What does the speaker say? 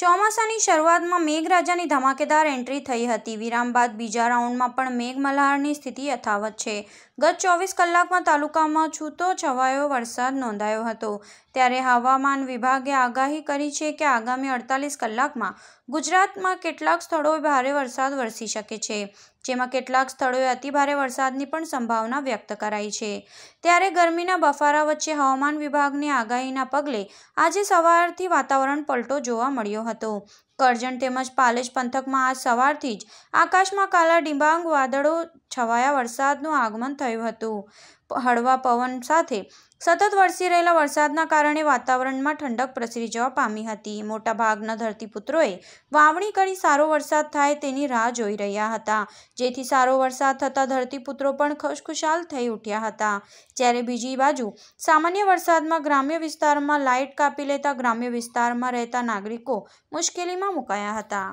ચોમાસાની શરૂઆતમાં મેઘરાજાની ધમાકેદાર એન્ટ્રી થઈ હતી વિરામ બાદ બીજા રાઉન્ડમાં પણ મેઘમલ્હારની સ્થિતિ યથાવત છે ગત ચોવીસ કલાકમાં તાલુકામાં છૂતો છવાયો વરસાદ નોંધાયો હતો ત્યારે હવામાન વિભાગે આગાહી કરી છે કે આગામી અડતાલીસ કલાકમાં ગુજરાતમાં કેટલાક સ્થળોએ ભારે વરસાદ વરસી શકે છે જેમાં કેટલાક સ્થળોએ અતિભારે વરસાદની પણ સંભાવના વ્યક્ત કરાઈ છે ત્યારે ગરમીના બફારા વચ્ચે હવામાન વિભાગની આગાહીના પગલે આજે સવારથી વાતાવરણ પલટો જોવા મળ્યો હતો હતો કરજણ તેમજ પાલેજ પંથકમાં આજ સવારથી જ આકાશમાં કાલા ડિંબાંગ વાદળો છવાયા વરસાદનું આગમન થયું હતું હળવા પવન સાથે સતત વરસી રહેલા વરસાદના કારણે વાતાવરણમાં ઠંડક પ્રસરી જવા પામી હતી મોટાભાગના ધરતીપુત્રોએ વાવણી કરી સારો વરસાદ થાય તેની રાહ જોઈ રહ્યા હતા જેથી સારો વરસાદ થતાં ધરતીપુત્રો પણ ખુશખુશાલ થઈ ઉઠ્યા હતા જ્યારે બીજી બાજુ સામાન્ય વરસાદમાં ગ્રામ્ય વિસ્તારમાં લાઇટ કાપી લેતા ગ્રામ્ય વિસ્તારમાં રહેતા નાગરિકો મુશ્કેલીમાં મુકાયા હતા